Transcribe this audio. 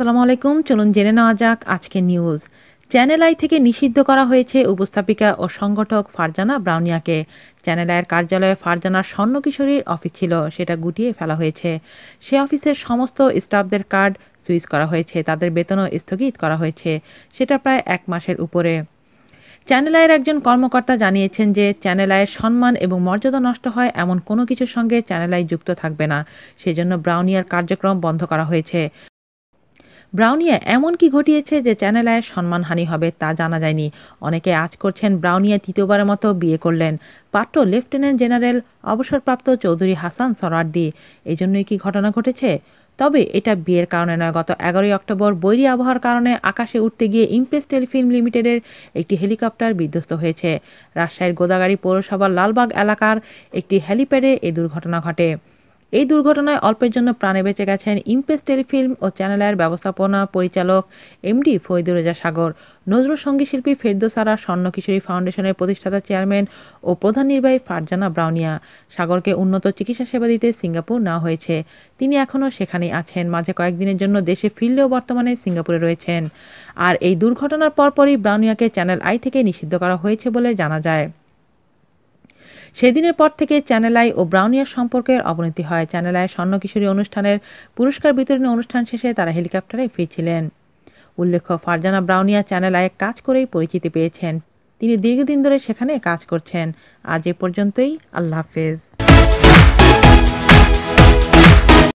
সালাম আলাইকুম চলুন জেনে নেওয়া যাক আজকে নিউজ চ্যানেল আই থেকে নিষিদ্ধ করা হয়েছে উপস্থাপিকা ও সংগঠক ফারজানা ব্রাউনিয়াকে চ্যানেল আয়ের কার্যালয়ে ফারজানার স্বর্ণ কিশোরীর অফিস ছিল সেটা গুটিয়ে ফেলা হয়েছে সে অফিসের সমস্ত স্টাফদের কার্ড সুইচ করা হয়েছে তাদের বেতনও স্থগিত করা হয়েছে সেটা প্রায় এক মাসের উপরে চ্যানেল আয়ের একজন কর্মকর্তা জানিয়েছেন যে চ্যানেল আয়ের সম্মান এবং মর্যাদা নষ্ট হয় এমন কোনো কিছুর সঙ্গে চ্যানেল আই যুক্ত থাকবে না সেজন্য ব্রাউনিয়ার কার্যক্রম বন্ধ করা হয়েছে ব্রাউনিয়া এমন কি ঘটিয়েছে যে চ্যানেল আয়ের সম্মানহানি হবে তা জানা যায়নি অনেকে আজ করছেন ব্রাউনিয়া তৃতীয়বারের মতো বিয়ে করলেন পাত্র লেফটেন্যান্ট জেনারেল অবসরপ্রাপ্ত চৌধুরী হাসান সরার্দি এই জন্যই কি ঘটনা ঘটেছে তবে এটা বিয়ের কারণে নয় গত এগারোই অক্টোবর বৈরী আবহাওয়ার কারণে আকাশে উঠতে গিয়ে ইমপ্রেস টেলিফিল্ম লিমিটেডের একটি হেলিকপ্টার বিধ্বস্ত হয়েছে রাজশাহীর গোদাগাড়ি পৌরসভার লালবাগ এলাকার একটি হেলিপ্যাডে এই দুর্ঘটনা ঘটে এই দুর্ঘটনায় অল্পের জন্য প্রাণে বেঁচে গেছেন ইমপ্রেস টেলিফিল্ম ও চ্যানেলের ব্যবস্থাপনা পরিচালক এমডি রেজা সাগর নজরুল শিল্পী ফেরদোসারা স্বর্ণকিশোরী ফাউন্ডেশনের প্রতিষ্ঠাতা চেয়ারম্যান ও প্রধান নির্বাহী ফারজানা ব্রাউনিয়া সাগরকে উন্নত চিকিৎসা সেবা দিতে সিঙ্গাপুর নেওয়া হয়েছে তিনি এখনও সেখানেই আছেন মাঝে কয়েকদিনের জন্য দেশে ফিরলেও বর্তমানে সিঙ্গাপুরে রয়েছেন আর এই দুর্ঘটনার পরপরই ব্রাউনিয়াকে চ্যানেল আই থেকে নিষিদ্ধ করা হয়েছে বলে জানা যায় সেদিনের পর থেকে চ্যানেলাই ও ব্রাউনিয়ার সম্পর্কের অবনতি হয় চ্যানেলায় স্বর্ণকিশোরী অনুষ্ঠানের পুরস্কার বিতরণী অনুষ্ঠান শেষে তারা হেলিকপ্টারে ফিরছিলেন উল্লেখ্য ফারজানা ব্রাউনিয়া চ্যানেলায় কাজ করেই পরিচিতি পেয়েছেন তিনি দীর্ঘদিন ধরে সেখানে কাজ করছেন আজ এ পর্যন্তই আল্লাহ হাফেজ